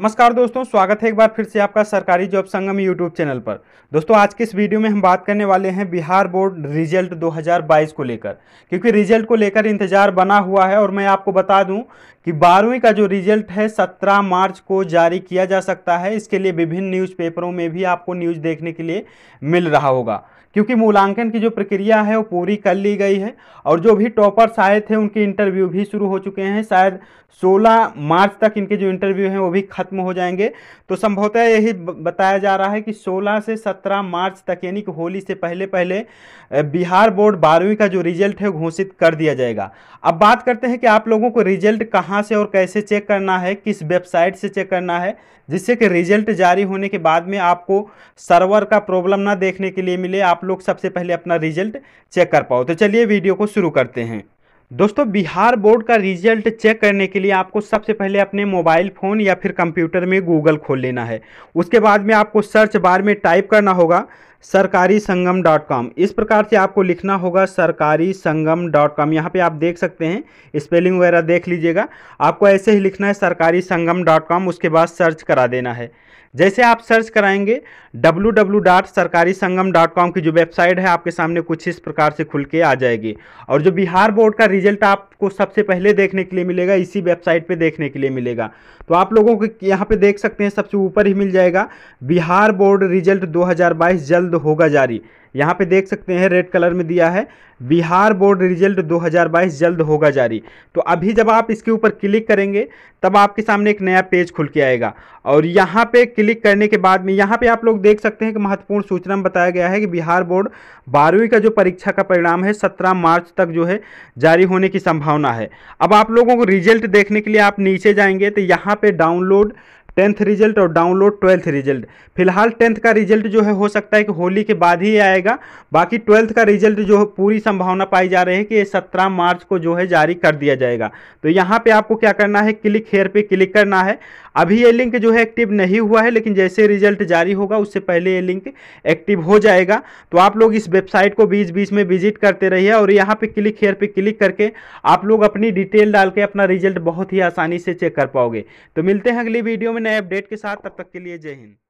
नमस्कार दोस्तों स्वागत है एक बार फिर से आपका सरकारी जॉब संगम यूट्यूब चैनल पर दोस्तों आज के इस वीडियो में हम बात करने वाले हैं बिहार बोर्ड रिजल्ट 2022 को लेकर क्योंकि रिजल्ट को लेकर इंतजार बना हुआ है और मैं आपको बता दूं कि बारहवीं का जो रिजल्ट है 17 मार्च को जारी किया जा सकता है इसके लिए विभिन्न न्यूज़पेपरों में भी आपको न्यूज़ देखने के लिए मिल रहा होगा क्योंकि मूल्यांकन की जो प्रक्रिया है वो पूरी कर ली गई है और जो भी टॉपर्स आए थे उनके इंटरव्यू भी शुरू हो चुके हैं शायद सोलह मार्च तक इनके जो इंटरव्यू हैं वो भी खत्म खत्म हो जाएंगे तो संभवतः यही बताया जा रहा है कि 16 से 17 मार्च तक यानी कि होली से पहले पहले बिहार बोर्ड बारहवीं का जो रिजल्ट है घोषित कर दिया जाएगा अब बात करते हैं कि आप लोगों को रिजल्ट कहाँ से और कैसे चेक करना है किस वेबसाइट से चेक करना है जिससे कि रिजल्ट जारी होने के बाद में आपको सर्वर का प्रॉब्लम ना देखने के लिए मिले आप लोग सबसे पहले अपना रिजल्ट चेक कर पाओ तो चलिए वीडियो को शुरू करते हैं दोस्तों बिहार बोर्ड का रिजल्ट चेक करने के लिए आपको सबसे पहले अपने मोबाइल फ़ोन या फिर कंप्यूटर में गूगल खोल लेना है उसके बाद में आपको सर्च बार में टाइप करना होगा सरकारी संगम डॉट कॉम इस प्रकार से आपको लिखना होगा सरकारी संगम डॉट कॉम यहाँ पर आप देख सकते हैं स्पेलिंग वगैरह देख लीजिएगा आपको ऐसे ही लिखना है सरकारी संगम डॉट कॉम उसके बाद सर्च करा देना है जैसे आप सर्च कराएंगे डब्लू डब्लू डॉट सरकारी संगम डॉट कॉम की जो वेबसाइट है आपके सामने कुछ इस प्रकार से खुल के आ जाएगी और जो बिहार बोर्ड का रिजल्ट आपको सबसे पहले देखने के लिए मिलेगा इसी वेबसाइट पे देखने के लिए मिलेगा तो आप लोगों को यहाँ पे देख सकते हैं सबसे ऊपर ही मिल जाएगा बिहार बोर्ड रिजल्ट दो जल्द रिजल्ट होगा जारी यहाँ पे देख सकते हैं रेड कलर में दिया है बिहार बोर्ड रिजल्ट 2022 जल्द होगा जारी तो अभी जब आप इसके ऊपर क्लिक करेंगे तब आपके सामने एक नया पेज खुल के आएगा और यहाँ पे क्लिक करने के बाद में यहाँ पे आप लोग देख सकते हैं कि महत्वपूर्ण सूचना में बताया गया है कि बिहार बोर्ड बारहवीं का जो परीक्षा का परिणाम है सत्रह मार्च तक जो है जारी होने की संभावना है अब आप लोगों को रिजल्ट देखने के लिए आप नीचे जाएंगे तो यहाँ पर डाउनलोड टेंथ रिजल्ट और डाउनलोड ट्वेल्थ रिजल्ट फिलहाल टेंथ का रिजल्ट जो है हो सकता है कि होली के बाद ही आएगा बाकी ट्वेल्थ का रिजल्ट जो पूरी संभावना पाई जा रही है कि ये सत्रह मार्च को जो है जारी कर दिया जाएगा तो यहाँ पे आपको क्या करना है क्लिक हेयर पे क्लिक करना है अभी ये लिंक जो है एक्टिव नहीं हुआ है लेकिन जैसे रिजल्ट जारी होगा उससे पहले ये लिंक एक्टिव हो जाएगा तो आप लोग इस वेबसाइट को बीच बीच में विजिट करते रहिए और यहाँ पे क्लिक हेयर पे क्लिक करके आप लोग अपनी डिटेल डाल के अपना रिजल्ट बहुत ही आसानी से चेक कर पाओगे तो मिलते हैं अगली वीडियो में नए अपडेट के साथ तब तक के लिए जय हिंद